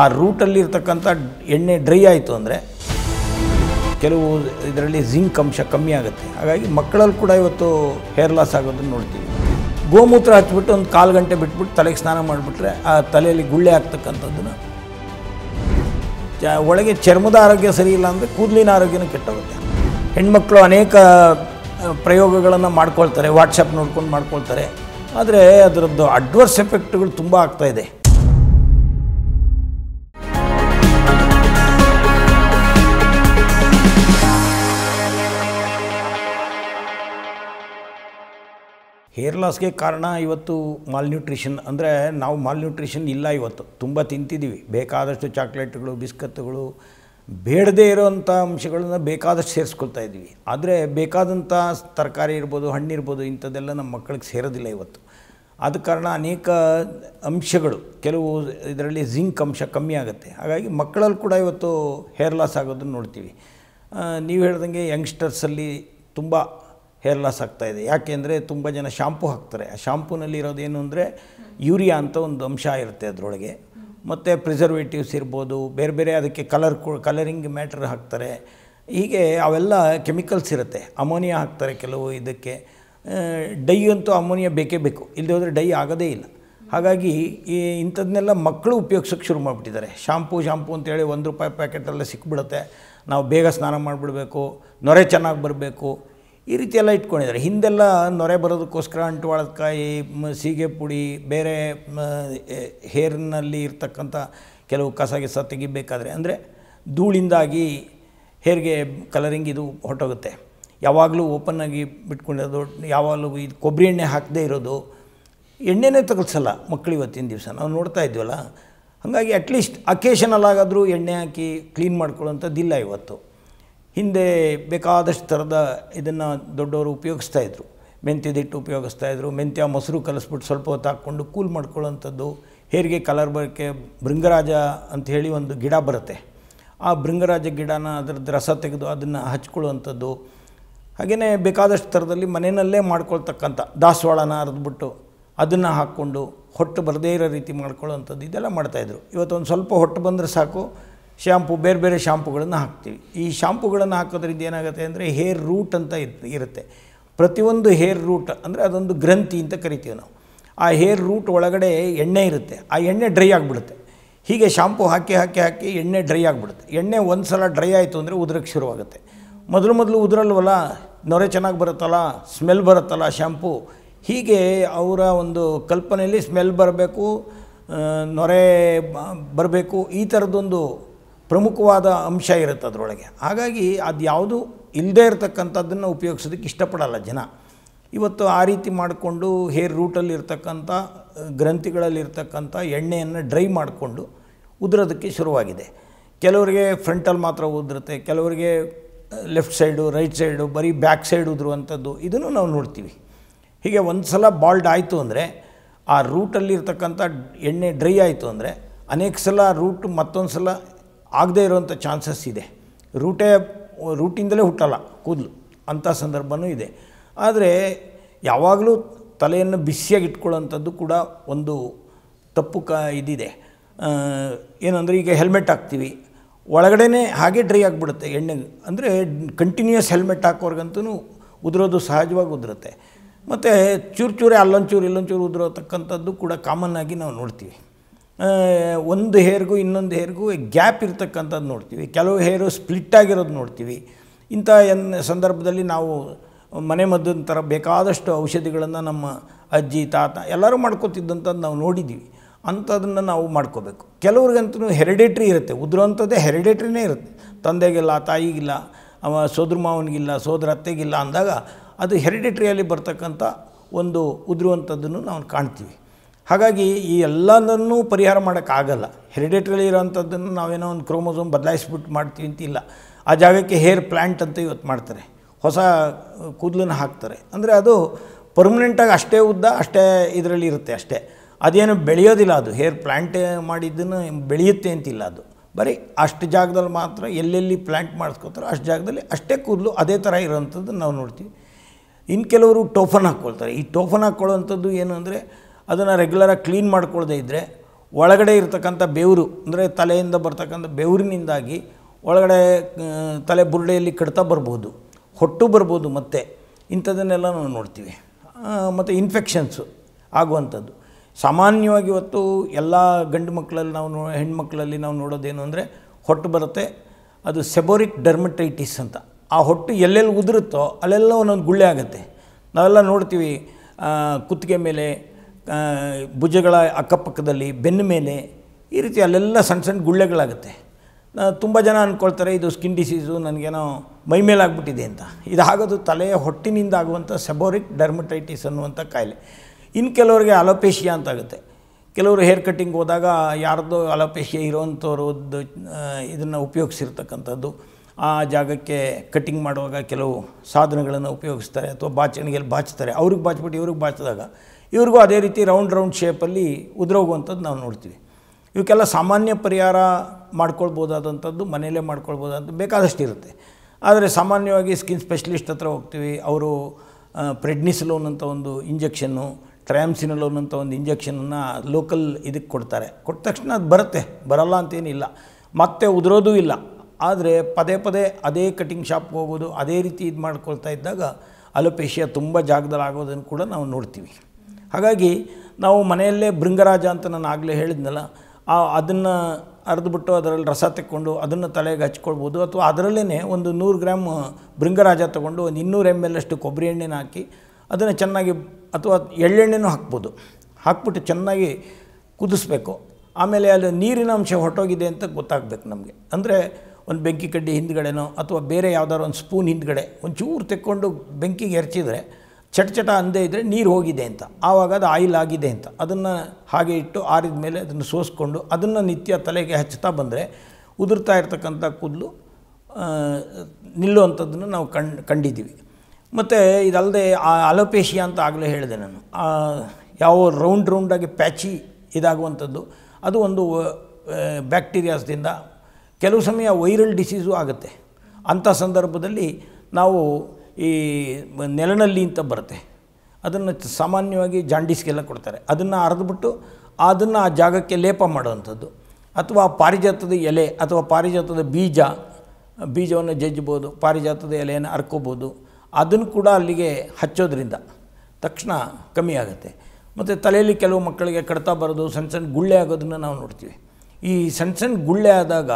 ಆ ರೂಟಲ್ಲಿರ್ತಕ್ಕಂಥ ಎಣ್ಣೆ ಡ್ರೈ ಆಯಿತು ಅಂದರೆ ಕೆಲವು ಇದರಲ್ಲಿ ಜಿಂಕ್ ಅಂಶ ಕಮ್ಮಿ ಆಗುತ್ತೆ ಹಾಗಾಗಿ ಮಕ್ಕಳಲ್ಲಿ ಕೂಡ ಇವತ್ತು ಹೇರ್ ಲಾಸ್ ಆಗೋದನ್ನು ನೋಡ್ತೀವಿ ಗೋಮೂತ್ರ ಹಚ್ಚಿಬಿಟ್ಟು ಒಂದು ಕಾಲು ಗಂಟೆ ಬಿಟ್ಬಿಟ್ಟು ತಲೆಗೆ ಸ್ನಾನ ಮಾಡಿಬಿಟ್ರೆ ಆ ತಲೆಯಲ್ಲಿ ಗುಳ್ಳೆ ಆಗ್ತಕ್ಕಂಥದ್ದನ್ನು ಒಳಗೆ ಚರ್ಮದ ಆರೋಗ್ಯ ಸರಿಯಿಲ್ಲ ಅಂದರೆ ಕೂದಲಿನ ಆರೋಗ್ಯನೂ ಕೆಟ್ಟೋಗುತ್ತೆ ಹೆಣ್ಮಕ್ಳು ಅನೇಕ ಪ್ರಯೋಗಗಳನ್ನು ಮಾಡ್ಕೊಳ್ತಾರೆ ವಾಟ್ಸಪ್ ನೋಡ್ಕೊಂಡು ಮಾಡ್ಕೊಳ್ತಾರೆ ಆದರೆ ಅದರದ್ದು ಅಡ್ವರ್ಸ್ ಎಫೆಕ್ಟ್ಗಳು ತುಂಬ ಆಗ್ತಾಯಿದೆ ಹೇರ್ ಲಾಸ್ಗೆ ಕಾರಣ ಇವತ್ತು ಮಾಲ್ನ್ಯೂಟ್ರಿಷನ್ ಅಂದರೆ ನಾವು ಮಾಲ್ನ್ಯೂಟ್ರಿಷನ್ ಇಲ್ಲ ಇವತ್ತು ತುಂಬ ತಿಂತಿದ್ದೀವಿ ಬೇಕಾದಷ್ಟು ಚಾಕ್ಲೇಟ್ಗಳು ಬಿಸ್ಕತ್ತುಗಳು ಬೇಡದೇ ಇರೋವಂಥ ಅಂಶಗಳನ್ನು ಬೇಕಾದಷ್ಟು ಸೇರಿಸ್ಕೊಳ್ತಾ ಇದ್ದೀವಿ ಆದರೆ ಬೇಕಾದಂಥ ತರಕಾರಿ ಇರ್ಬೋದು ಹಣ್ಣಿರ್ಬೋದು ಇಂಥದ್ದೆಲ್ಲ ನಮ್ಮ ಮಕ್ಕಳಿಗೆ ಸೇರೋದಿಲ್ಲ ಇವತ್ತು ಆದ ಕಾರಣ ಅನೇಕ ಅಂಶಗಳು ಕೆಲವು ಇದರಲ್ಲಿ ಜಿಂಕ್ ಅಂಶ ಕಮ್ಮಿ ಆಗುತ್ತೆ ಹಾಗಾಗಿ ಮಕ್ಕಳಲ್ಲಿ ಕೂಡ ಇವತ್ತು ಹೇರ್ ಲಾಸ್ ಆಗೋದನ್ನು ನೋಡ್ತೀವಿ ನೀವು ಹೇಳ್ದಂಗೆ ಯಂಗ್ಸ್ಟರ್ಸಲ್ಲಿ ತುಂಬ ಹೇರ್ ಲಾಸ್ ಆಗ್ತಾಯಿದೆ ಯಾಕೆಂದರೆ ತುಂಬ ಜನ ಶಾಂಪು ಹಾಕ್ತಾರೆ ಆ ಶಾಂಪೂನಲ್ಲಿ ಇರೋದೇನು ಅಂದರೆ ಯೂರಿಯಾ ಅಂತ ಒಂದು ಅಂಶ ಇರುತ್ತೆ ಅದರೊಳಗೆ ಮತ್ತು ಪ್ರಿಸರ್ವೇಟಿವ್ಸ್ ಇರ್ಬೋದು ಬೇರೆ ಬೇರೆ ಅದಕ್ಕೆ ಕಲರ್ ಕಲರಿಂಗ್ ಮ್ಯಾಟ್ರ್ ಹಾಕ್ತಾರೆ ಹೀಗೆ ಅವೆಲ್ಲ ಕೆಮಿಕಲ್ಸ್ ಇರುತ್ತೆ ಅಮೋನಿಯಾ ಹಾಕ್ತಾರೆ ಕೆಲವು ಇದಕ್ಕೆ ಡೈ ಅಂತೂ ಅಮೋನಿಯಾ ಬೇಕೇ ಬೇಕು ಇಲ್ಲದೆ ಹೋದರೆ ಡೈ ಆಗೋದೇ ಇಲ್ಲ ಹಾಗಾಗಿ ಈ ಇಂಥದ್ದನ್ನೆಲ್ಲ ಮಕ್ಕಳು ಉಪಯೋಗಿಸೋಕ್ಕೆ ಶುರು ಮಾಡಿಬಿಟ್ಟಿದ್ದಾರೆ ಶ್ಯಾಂಪು ಶಾಂಪು ಅಂತೇಳಿ ಒಂದು ರೂಪಾಯಿ ಪ್ಯಾಕೆಟಲ್ಲೇ ಸಿಕ್ಬಿಡುತ್ತೆ ನಾವು ಬೇಗ ಸ್ನಾನ ಮಾಡಿಬಿಡ್ಬೇಕು ನೊರೆ ಚೆನ್ನಾಗಿ ಬರಬೇಕು ಈ ರೀತಿಯೆಲ್ಲ ಇಟ್ಕೊಂಡಿದ್ದಾರೆ ಹಿಂದೆಲ್ಲ ನೊರೆ ಬರೋದಕ್ಕೋಸ್ಕರ ಅಂಟುವಾಳದಕಾಯಿ ಸೀಗೆ ಪುಡಿ ಬೇರೆ ಹೇರ್ನಲ್ಲಿ ಇರ್ತಕ್ಕಂಥ ಕೆಲವು ಕಸ ಗಿಸ ತೆಗಿಬೇಕಾದ್ರೆ ಅಂದರೆ ಧೂಳಿಂದಾಗಿ ಹೇರ್ಗೆ ಕಲರಿಂಗ್ ಇದು ಹೊರಟೋಗುತ್ತೆ ಯಾವಾಗಲೂ ಓಪನ್ ಆಗಿ ಬಿಟ್ಕೊಂಡಿರೋದು ಯಾವಾಗಲೂ ಇದು ಕೊಬ್ಬರಿ ಎಣ್ಣೆ ಹಾಕದೇ ಇರೋದು ಎಣ್ಣೆನೇ ತಗಲ್ಸಲ್ಲ ಮಕ್ಕಳು ಇವತ್ತಿನ ದಿವಸ ನಾವು ನೋಡ್ತಾ ಇದ್ವಲ್ಲ ಹಾಗಾಗಿ ಅಟ್ಲೀಸ್ಟ್ ಅಕೇಶನಲ್ಲಾಗಾದರೂ ಎಣ್ಣೆ ಹಾಕಿ ಕ್ಲೀನ್ ಮಾಡ್ಕೊಳ್ಳೋಂಥದ್ದಿಲ್ಲ ಇವತ್ತು ಹಿಂದೆ ಬೇಕಾದಷ್ಟು ಥರದ ಇದನ್ನು ದೊಡ್ಡವರು ಉಪಯೋಗಿಸ್ತಾ ಇದ್ದರು ಮೆಂತ್ಯದಿಟ್ಟು ಉಪಯೋಗಿಸ್ತಾಯಿದ್ರು ಮೆಂತ್ಯ ಮೊಸರು ಕಲಸ್ಬಿಟ್ಟು ಸ್ವಲ್ಪ ಹೊತ್ತು ಹಾಕ್ಕೊಂಡು ಕೂಲ್ ಮಾಡ್ಕೊಳ್ಳೋಂಥದ್ದು ಹೇರಿಗೆ ಕಲರ್ ಬರೋಕ್ಕೆ ಭೃಂಗರಾಜ ಹೇಳಿ ಒಂದು ಗಿಡ ಬರುತ್ತೆ ಆ ಭೃಂಗರಾಜ ಗಿಡನ ಅದರದ್ದು ರಸ ತೆಗೆದು ಅದನ್ನು ಹಚ್ಕೊಳ್ಳುವಂಥದ್ದು ಹಾಗೆಯೇ ಬೇಕಾದಷ್ಟು ಥರದಲ್ಲಿ ಮನೆಯಲ್ಲೇ ಮಾಡ್ಕೊಳ್ತಕ್ಕಂಥ ದಾಸವಾಳನ ಅರ್ದ್ಬಿಟ್ಟು ಅದನ್ನು ಹಾಕ್ಕೊಂಡು ಹೊಟ್ಟು ಬರದೇ ಇರೋ ರೀತಿ ಮಾಡ್ಕೊಳ್ಳೋವಂಥದ್ದು ಇದೆಲ್ಲ ಮಾಡ್ತಾಯಿದ್ರು ಇವತ್ತೊಂದು ಸ್ವಲ್ಪ ಹೊಟ್ಟು ಬಂದರೆ ಸಾಕು ಶ್ಯಾಂಪು ಬೇರೆ ಬೇರೆ ಶ್ಯಾಂಪುಗಳನ್ನು ಹಾಕ್ತೀವಿ ಈ ಶ್ಯಾಂಪುಗಳನ್ನು ಹಾಕೋದ್ರಿಂದ ಏನಾಗುತ್ತೆ ಅಂದರೆ ಹೇರ್ ರೂಟ್ ಅಂತ ಇರುತ್ತೆ ಪ್ರತಿಯೊಂದು ಹೇರ್ ರೂಟ್ ಅಂದರೆ ಅದೊಂದು ಗ್ರಂಥಿ ಅಂತ ಕರಿತೀವಿ ನಾವು ಆ ಹೇರ್ ರೂಟ್ ಒಳಗಡೆ ಎಣ್ಣೆ ಇರುತ್ತೆ ಆ ಎಣ್ಣೆ ಡ್ರೈ ಆಗಿಬಿಡುತ್ತೆ ಹೀಗೆ ಶ್ಯಾಂಪು ಹಾಕಿ ಹಾಕಿ ಹಾಕಿ ಎಣ್ಣೆ ಡ್ರೈ ಆಗಿಬಿಡುತ್ತೆ ಎಣ್ಣೆ ಒಂದು ಸಲ ಡ್ರೈ ಆಯಿತು ಅಂದರೆ ಉದುರಕ್ಕೆ ಶುರುವಾಗುತ್ತೆ ಮೊದಲು ಮೊದಲು ಉದುರಲ್ವಲ್ಲ ನೊರೆ ಚೆನ್ನಾಗಿ ಬರುತ್ತಲ್ಲ ಸ್ಮೆಲ್ ಬರುತ್ತಲ್ಲ ಶ್ಯಾಂಪು ಹೀಗೆ ಅವರ ಒಂದು ಕಲ್ಪನೆಯಲ್ಲಿ ಸ್ಮೆಲ್ ಬರಬೇಕು ನೊರೆ ಬರಬೇಕು ಈ ಥರದ್ದೊಂದು ಪ್ರಮುಖವಾದ ಅಂಶ ಇರುತ್ತೆ ಅದರೊಳಗೆ ಹಾಗಾಗಿ ಅದು ಯಾವುದು ಇಲ್ಲದೇ ಇರತಕ್ಕಂಥದ್ದನ್ನು ಉಪಯೋಗಿಸೋದಕ್ಕೆ ಇಷ್ಟಪಡಲ್ಲ ಜನ ಇವತ್ತು ಆ ರೀತಿ ಮಾಡಿಕೊಂಡು ಹೇರ್ ರೂಟಲ್ಲಿರ್ತಕ್ಕಂಥ ಗ್ರಂಥಿಗಳಲ್ಲಿರ್ತಕ್ಕಂಥ ಎಣ್ಣೆಯನ್ನು ಡ್ರೈ ಮಾಡಿಕೊಂಡು ಉದುರೋದಕ್ಕೆ ಶುರುವಾಗಿದೆ ಕೆಲವರಿಗೆ ಫ್ರಂಟಲ್ಲಿ ಮಾತ್ರ ಉದುರುತ್ತೆ ಕೆಲವರಿಗೆ ಲೆಫ್ಟ್ ಸೈಡು ರೈಟ್ ಸೈಡು ಬರೀ ಬ್ಯಾಕ್ ಸೈಡ್ ಉದುರುವಂಥದ್ದು ಇದನ್ನು ನಾವು ನೋಡ್ತೀವಿ ಹೀಗೆ ಒಂದು ಸಲ ಬಾಲ್ಡ್ ಆಯಿತು ಅಂದರೆ ಆ ರೂಟಲ್ಲಿರ್ತಕ್ಕಂಥ ಎಣ್ಣೆ ಡ್ರೈ ಆಯಿತು ಅಂದರೆ ಅನೇಕ ಸಲ ರೂಟ್ ಮತ್ತೊಂದು ಸಲ ಆಗದೇ ಇರೋವಂಥ ಚಾನ್ಸಸ್ ಇದೆ ರೂಟೇ ರೂಟಿಂದಲೇ ಹುಟ್ಟಲ್ಲ ಕೂದಲು ಅಂಥ ಸಂದರ್ಭವೂ ಇದೆ ಆದರೆ ಯಾವಾಗಲೂ ತಲೆಯನ್ನು ಬಿಸಿಯಾಗಿ ಇಟ್ಕೊಳ್ಳೋಂಥದ್ದು ಕೂಡ ಒಂದು ತಪ್ಪು ಕ ಇದಿದೆ ಏನಂದರೆ ಈಗ ಹೆಲ್ಮೆಟ್ ಹಾಕ್ತೀವಿ ಒಳಗಡೆ ಹಾಗೆ ಡ್ರೈ ಆಗಿಬಿಡುತ್ತೆ ಎಣ್ಣೆ ಅಂದರೆ ಕಂಟಿನ್ಯೂಯಸ್ ಹೆಲ್ಮೆಟ್ ಹಾಕೋರ್ಗಂತೂ ಉದುರೋದು ಸಹಜವಾಗಿ ಉದುರುತ್ತೆ ಮತ್ತು ಚೂರು ಚೂರೇ ಅಲ್ಲೊಂಚೂರು ಇಲ್ಲೊಂಚೂರು ಉದುರೋತಕ್ಕಂಥದ್ದು ಕೂಡ ಕಾಮನ್ ಆಗಿ ನಾವು ನೋಡ್ತೀವಿ ಒಂದು ಹೇರ್ಗೂ ಇನ್ನೊಂದು ಹೇರ್ಗೂ ಗ್ಯಾಪ್ ಇರ್ತಕ್ಕಂಥದ್ದು ನೋಡ್ತೀವಿ ಕೆಲವು ಹೇರು ಸ್ಪ್ಲಿಟ್ ಆಗಿರೋದು ನೋಡ್ತೀವಿ ಇಂಥ ಎನ್ ಸಂದರ್ಭದಲ್ಲಿ ನಾವು ಮನೆ ಮದ್ದಿನ ಥರ ಬೇಕಾದಷ್ಟು ಔಷಧಿಗಳನ್ನು ನಮ್ಮ ಅಜ್ಜಿ ತಾತ ಎಲ್ಲರೂ ಮಾಡ್ಕೋತಿದ್ದಂಥದ್ದು ನಾವು ನೋಡಿದ್ದೀವಿ ಅಂಥದನ್ನು ನಾವು ಮಾಡ್ಕೋಬೇಕು ಕೆಲವ್ರಿಗಂತೂ ಹೆರಿಡೇಟ್ರಿ ಇರುತ್ತೆ ಉದುರುವಂಥದ್ದೇ ಹೆರಿಡೇಟ್ರಿನೇ ಇರುತ್ತೆ ತಂದೆಗಿಲ್ಲ ತಾಯಿಗಿಲ್ಲ ಅವ ಸೋದ್ರ ಮಾವನಿಗಿಲ್ಲ ಸೋದರ ಅತ್ತೆಗಿಲ್ಲ ಅಂದಾಗ ಅದು ಹೆರಿಡೇಟ್ರಿಯಲ್ಲಿ ಬರ್ತಕ್ಕಂಥ ಒಂದು ಉದುರುವಂಥದ್ದನ್ನು ನಾವು ಕಾಣ್ತೀವಿ ಹಾಗಾಗಿ ಈ ಎಲ್ಲದನ್ನೂ ಪರಿಹಾರ ಮಾಡೋಕ್ಕಾಗಲ್ಲ ಹೆರಿಡೇಟ್ರಲ್ಲಿ ಇರೋವಂಥದ್ದನ್ನು ನಾವೇನೋ ಒಂದು ಕ್ರೋಮೋಸೋಮ್ ಬದಲಾಯಿಸ್ಬಿಟ್ಟು ಮಾಡ್ತೀವಿ ಅಂತಿಲ್ಲ ಆ ಜಾಗಕ್ಕೆ ಹೇರ್ ಪ್ಲ್ಯಾಂಟ್ ಅಂತ ಇವತ್ತು ಮಾಡ್ತಾರೆ ಹೊಸ ಕೂದಲನ್ನು ಹಾಕ್ತಾರೆ ಅಂದರೆ ಅದು ಪರ್ಮನೆಂಟಾಗಿ ಅಷ್ಟೇ ಉದ್ದ ಅಷ್ಟೇ ಇದರಲ್ಲಿ ಇರುತ್ತೆ ಅಷ್ಟೇ ಅದೇನು ಬೆಳೆಯೋದಿಲ್ಲ ಅದು ಹೇರ್ ಪ್ಲ್ಯಾಂಟ್ ಮಾಡಿದ್ದನ್ನು ಬೆಳೆಯುತ್ತೆ ಅಂತಿಲ್ಲ ಅದು ಬರೀ ಅಷ್ಟು ಜಾಗದಲ್ಲಿ ಮಾತ್ರ ಎಲ್ಲೆಲ್ಲಿ ಪ್ಲ್ಯಾಂಟ್ ಮಾಡಿಸ್ಕೋತಾರೋ ಅಷ್ಟು ಜಾಗದಲ್ಲಿ ಅಷ್ಟೇ ಕೂದಲು ಅದೇ ಥರ ಇರೋವಂಥದ್ದು ನಾವು ನೋಡ್ತೀವಿ ಇನ್ನು ಕೆಲವರು ಟೋಫನ್ ಹಾಕ್ಕೊಳ್ತಾರೆ ಈ ಟೋಫನ್ ಹಾಕ್ಕೊಳ್ಳೋವಂಥದ್ದು ಏನು ಅಂದರೆ ಅದನ್ನು ರೆಗ್ಯುಲರಾಗಿ ಕ್ಲೀನ್ ಮಾಡ್ಕೊಳ್ಳದೇ ಇದ್ದರೆ ಒಳಗಡೆ ಇರತಕ್ಕಂಥ ಬೆವರು ಅಂದರೆ ತಲೆಯಿಂದ ಬರ್ತಕ್ಕಂಥ ಬೆವರಿನಿಂದಾಗಿ ಒಳಗಡೆ ತಲೆ ಬುರುಡೆಯಲ್ಲಿ ಕಡ್ತಾ ಬರ್ಬೋದು ಹೊಟ್ಟು ಬರ್ಬೋದು ಮತ್ತೆ ಇಂಥದ್ದನ್ನೆಲ್ಲ ನಾವು ನೋಡ್ತೀವಿ ಮತ್ತು ಇನ್ಫೆಕ್ಷನ್ಸು ಆಗುವಂಥದ್ದು ಸಾಮಾನ್ಯವಾಗಿ ಇವತ್ತು ಎಲ್ಲ ಗಂಡು ಮಕ್ಕಳಲ್ಲಿ ನಾವು ನೋ ಹೆಣ್ಮಕ್ಳಲ್ಲಿ ನಾವು ನೋಡೋದೇನು ಅಂದರೆ ಹೊಟ್ಟು ಬರುತ್ತೆ ಅದು ಸೆಬೋರಿಕ್ ಡರ್ಮಟೈಟಿಸ್ ಅಂತ ಆ ಹೊಟ್ಟು ಎಲ್ಲೆಲ್ಲಿ ಉದುರುತ್ತೋ ಅಲ್ಲೆಲ್ಲ ಒಂದೊಂದು ಗುಳ್ಳೆ ಆಗುತ್ತೆ ನಾವೆಲ್ಲ ನೋಡ್ತೀವಿ ಕುತ್ತಿಗೆ ಮೇಲೆ ಭುಜಗಳ ಅಕ್ಕಪಕ್ಕದಲ್ಲಿ ಬೆನ್ನ ಮೇಲೆ ಈ ರೀತಿ ಅಲ್ಲೆಲ್ಲ ಸಣ್ಣ ಸಣ್ಣ ಗುಳ್ಳೆಗಳಾಗುತ್ತೆ ತುಂಬ ಜನ ಅಂದ್ಕೊಳ್ತಾರೆ ಇದು ಸ್ಕಿನ್ ಡಿಸೀಸು ನನಗೇನೋ ಮೈ ಮೇಲಾಗ್ಬಿಟ್ಟಿದೆ ಅಂತ ಇದು ಆಗೋದು ತಲೆಯ ಹೊಟ್ಟಿನಿಂದ ಆಗುವಂಥ ಸೆಬೋರಿಕ್ ಡರ್ಮಟೈಟಿಸ್ ಅನ್ನುವಂಥ ಕಾಯಿಲೆ ಇನ್ನು ಕೆಲವರಿಗೆ ಅಲೋಪೇಶಿಯಾ ಅಂತಾಗುತ್ತೆ ಕೆಲವರು ಹೇರ್ ಕಟ್ಟಿಂಗ್ ಹೋದಾಗ ಯಾರ್ದು ಅಲೋಪೇಶಿಯಾ ಇರೋವಂಥವ್ರದ್ದು ಇದನ್ನು ಉಪಯೋಗಿಸಿರ್ತಕ್ಕಂಥದ್ದು ಆ ಜಾಗಕ್ಕೆ ಕಟ್ಟಿಂಗ್ ಮಾಡುವಾಗ ಕೆಲವು ಸಾಧನಗಳನ್ನು ಉಪಯೋಗಿಸ್ತಾರೆ ಅಥವಾ ಬಾಚಣಿಗೆಯಲ್ಲಿ ಬಾಚ್ತಾರೆ ಅವ್ರಿಗೆ ಬಾಚ್ಬಿಟ್ಟು ಇವ್ರಿಗೆ ಬಾಚಿದಾಗ ಇವ್ರಿಗೂ ಅದೇ ರೀತಿ ರೌಂಡ್ ರೌಂಡ್ ಶೇಪಲ್ಲಿ ಉದುರೋಗುವಂಥದ್ದು ನಾವು ನೋಡ್ತೀವಿ ಇವಕ್ಕೆಲ್ಲ ಸಾಮಾನ್ಯ ಪರಿಹಾರ ಮಾಡ್ಕೊಳ್ಬೋದಾದಂಥದ್ದು ಮನೆಯಲ್ಲೇ ಮಾಡ್ಕೊಳ್ಬೋದಾದಂಥ ಬೇಕಾದಷ್ಟು ಇರುತ್ತೆ ಆದರೆ ಸಾಮಾನ್ಯವಾಗಿ ಸ್ಕಿನ್ ಸ್ಪೆಷಲಿಸ್ಟ್ ಹತ್ರ ಹೋಗ್ತೀವಿ ಅವರು ಪ್ರೆಡ್ನಿಸಲೋನ್ ಅಂತ ಒಂದು ಇಂಜೆಕ್ಷನ್ನು ಲೋನ್ ಅಂತ ಒಂದು ಇಂಜೆಕ್ಷನನ್ನು ಲೋಕಲ್ ಇದಕ್ಕೆ ಕೊಡ್ತಾರೆ ಕೊಟ್ಟ ತಕ್ಷಣ ಅದು ಬರುತ್ತೆ ಬರಲ್ಲ ಅಂತೇನಿಲ್ಲ ಮತ್ತೆ ಉದುರೋದೂ ಇಲ್ಲ ಆದರೆ ಪದೇ ಪದೇ ಅದೇ ಕಟಿಂಗ್ ಶಾಪ್ಗೆ ಹೋಗೋದು ಅದೇ ರೀತಿ ಇದು ಮಾಡ್ಕೊಳ್ತಾ ಇದ್ದಾಗ ಅಲೋಪೇಶಿಯಾ ತುಂಬ ಜಾಗದಲ್ಲಿ ಆಗೋದನ್ನು ಕೂಡ ನಾವು ನೋಡ್ತೀವಿ ಹಾಗಾಗಿ ನಾವು ಮನೆಯಲ್ಲೇ ಭೃಂಗರಾಜ ಅಂತ ನಾನು ಆಗಲೇ ಹೇಳಿದ್ನಲ್ಲ ಆ ಅದನ್ನು ಅರೆದುಬಿಟ್ಟು ಅದರಲ್ಲಿ ರಸ ತೆಕ್ಕೊಂಡು ಅದನ್ನು ತಲೆಗೆ ಹಚ್ಕೊಳ್ಬೋದು ಅಥವಾ ಅದರಲ್ಲೇ ಒಂದು ನೂರು ಗ್ರಾಮ್ ಭೃಂಗರಾಜ ತೊಗೊಂಡು ಒಂದು ಇನ್ನೂರು ಎಮ್ ಎಲ್ ಅಷ್ಟು ಕೊಬ್ಬರಿ ಎಣ್ಣೆನ ಹಾಕಿ ಅದನ್ನು ಚೆನ್ನಾಗಿ ಅಥವಾ ಎಳ್ಳೆಣ್ಣೆನೂ ಹಾಕ್ಬೋದು ಹಾಕ್ಬಿಟ್ಟು ಚೆನ್ನಾಗಿ ಕುದಿಸ್ಬೇಕು ಆಮೇಲೆ ಅಲ್ಲಿ ನೀರಿನ ಅಂಶ ಹೊರಟೋಗಿದೆ ಅಂತ ಗೊತ್ತಾಗಬೇಕು ನಮಗೆ ಅಂದರೆ ಒಂದು ಬೆಂಕಿ ಕಡ್ಡಿ ಹಿಂದ್ಗಡೆನೋ ಅಥವಾ ಬೇರೆ ಯಾವ್ದಾದ್ರು ಒಂದು ಸ್ಪೂನ್ ಹಿಂದ್ಗಡೆ ಒಂಚೂರು ತೆಕ್ಕೊಂಡು ಬೆಂಕಿಗೆ ಎರಚಿದರೆ ಚಟ ಚಟ ಅಂದೇ ಇದ್ದರೆ ನೀರು ಹೋಗಿದೆ ಅಂತ ಆವಾಗ ಅದು ಆಯಿಲ್ ಆಗಿದೆ ಅಂತ ಅದನ್ನು ಹಾಗೆ ಇಟ್ಟು ಆರಿದ ಮೇಲೆ ಅದನ್ನು ಸೋಸ್ಕೊಂಡು ಅದನ್ನು ನಿತ್ಯ ತಲೆಗೆ ಹಚ್ಚುತ್ತಾ ಬಂದರೆ ಉದುರ್ತಾ ಇರ್ತಕ್ಕಂಥ ಕೂದಲು ನಿಲ್ಲುವಂಥದ್ದನ್ನು ನಾವು ಕಂಡು ಕಂಡಿದ್ದೀವಿ ಮತ್ತು ಇದಲ್ಲದೆ ಆ ಅಲೋಪೇಶಿಯಾ ಅಂತ ಆಗಲೇ ಹೇಳಿದೆ ನಾನು ಯಾವ ರೌಂಡ್ ರೌಂಡಾಗಿ ಪ್ಯಾಚಿ ಇದಾಗುವಂಥದ್ದು ಅದು ಒಂದು ಬ್ಯಾಕ್ಟೀರಿಯಾಸ್ದಿಂದ ಕೆಲವು ಸಮಯ ವೈರಲ್ ಡಿಸೀಸು ಆಗುತ್ತೆ ಅಂಥ ಸಂದರ್ಭದಲ್ಲಿ ನಾವು ಈ ನೆಲನಲ್ಲಿ ಅಂತ ಬರುತ್ತೆ ಅದನ್ನು ಸಾಮಾನ್ಯವಾಗಿ ಜಾಂಡೀಸ್ಗೆಲ್ಲ ಕೊಡ್ತಾರೆ ಅದನ್ನು ಅರೆದುಬಿಟ್ಟು ಅದನ್ನು ಆ ಜಾಗಕ್ಕೆ ಲೇಪ ಮಾಡುವಂಥದ್ದು ಅಥವಾ ಪಾರಿಜಾತದ ಎಲೆ ಅಥವಾ ಪಾರಿಜಾತದ ಬೀಜ ಬೀಜವನ್ನು ಜಜ್ಬೋದು ಪಾರಿಜಾತದ ಎಲೆಯನ್ನು ಹರ್ಕೋಬೋದು ಅದನ್ನು ಕೂಡ ಅಲ್ಲಿಗೆ ಹಚ್ಚೋದ್ರಿಂದ ತಕ್ಷಣ ಕಮ್ಮಿ ಆಗುತ್ತೆ ಮತ್ತು ತಲೆಯಲ್ಲಿ ಕೆಲವು ಮಕ್ಕಳಿಗೆ ಕಡ್ತಾ ಬರೋದು ಸಣ್ಣ ಸಣ್ಣ ಗುಳ್ಳೆ ಆಗೋದನ್ನು ನಾವು ನೋಡ್ತೀವಿ ಈ ಸಣ್ಣ ಸಣ್ಣ ಗುಳ್ಳೆ ಆದಾಗ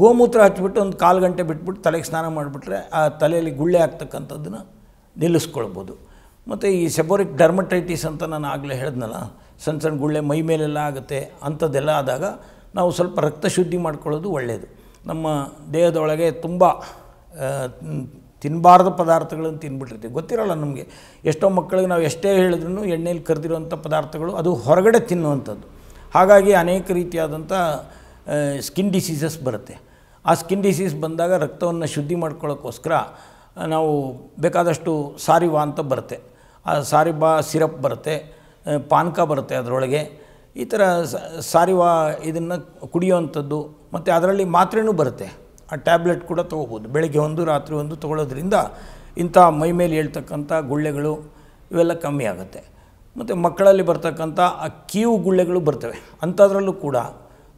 ಗೋಮೂತ್ರ ಹಚ್ಚಿಬಿಟ್ಟು ಒಂದು ಕಾಲು ಗಂಟೆ ಬಿಟ್ಬಿಟ್ಟು ತಲೆಗೆ ಸ್ನಾನ ಮಾಡಿಬಿಟ್ರೆ ಆ ತಲೆಯಲ್ಲಿ ಗುಳ್ಳೆ ಆಗ್ತಕ್ಕಂಥದ್ದನ್ನು ನಿಲ್ಲಿಸ್ಕೊಳ್ಬೋದು ಮತ್ತು ಈ ಸೆಬೋರಿಕ್ ಡರ್ಮಟೈಟಿಸ್ ಅಂತ ನಾನು ಆಗಲೇ ಹೇಳಿದ್ನಲ್ಲ ಸಣ್ಣ ಸಣ್ಣ ಗುಳ್ಳೆ ಮೈ ಮೇಲೆಲ್ಲ ಆಗುತ್ತೆ ಅಂಥದ್ದೆಲ್ಲ ಆದಾಗ ನಾವು ಸ್ವಲ್ಪ ರಕ್ತ ಶುದ್ಧಿ ಮಾಡ್ಕೊಳ್ಳೋದು ಒಳ್ಳೆಯದು ನಮ್ಮ ದೇಹದೊಳಗೆ ತುಂಬ ತಿನ್ನಬಾರ್ದ ಪದಾರ್ಥಗಳನ್ನು ತಿನ್ಬಿಟ್ಟಿರ್ತೀವಿ ಗೊತ್ತಿರೋಲ್ಲ ನಮಗೆ ಎಷ್ಟೋ ಮಕ್ಕಳಿಗೆ ನಾವು ಎಷ್ಟೇ ಹೇಳಿದ್ರು ಎಣ್ಣೆಯಲ್ಲಿ ಕರೆದಿರುವಂಥ ಪದಾರ್ಥಗಳು ಅದು ಹೊರಗಡೆ ತಿನ್ನುವಂಥದ್ದು ಹಾಗಾಗಿ ಅನೇಕ ರೀತಿಯಾದಂಥ ಸ್ಕಿನ್ ಡಿಸೀಸಸ್ ಬರುತ್ತೆ ಆ ಸ್ಕಿನ್ ಡಿಸೀಸ್ ಬಂದಾಗ ರಕ್ತವನ್ನು ಶುದ್ಧಿ ಮಾಡ್ಕೊಳ್ಳೋಕ್ಕೋಸ್ಕರ ನಾವು ಬೇಕಾದಷ್ಟು ಸಾರಿವಾ ಅಂತ ಬರುತ್ತೆ ಆ ಸಾರಿಬಾ ಸಿರಪ್ ಬರುತ್ತೆ ಪಾನಕ ಬರುತ್ತೆ ಅದರೊಳಗೆ ಈ ಥರ ಸಾರಿವಾ ಇದನ್ನು ಕುಡಿಯೋವಂಥದ್ದು ಮತ್ತು ಅದರಲ್ಲಿ ಮಾತ್ರೆನೂ ಬರುತ್ತೆ ಆ ಟ್ಯಾಬ್ಲೆಟ್ ಕೂಡ ತೊಗೋಬೋದು ಬೆಳಗ್ಗೆ ಒಂದು ರಾತ್ರಿ ಒಂದು ತೊಗೊಳೋದ್ರಿಂದ ಇಂಥ ಮೈ ಮೇಲೆ ಹೇಳ್ತಕ್ಕಂಥ ಗುಳ್ಳೆಗಳು ಇವೆಲ್ಲ ಕಮ್ಮಿ ಆಗುತ್ತೆ ಮತ್ತು ಮಕ್ಕಳಲ್ಲಿ ಬರ್ತಕ್ಕಂಥ ಆ ಕೀವು ಗುಳ್ಳೆಗಳು ಬರ್ತವೆ ಅಂಥದ್ರಲ್ಲೂ ಕೂಡ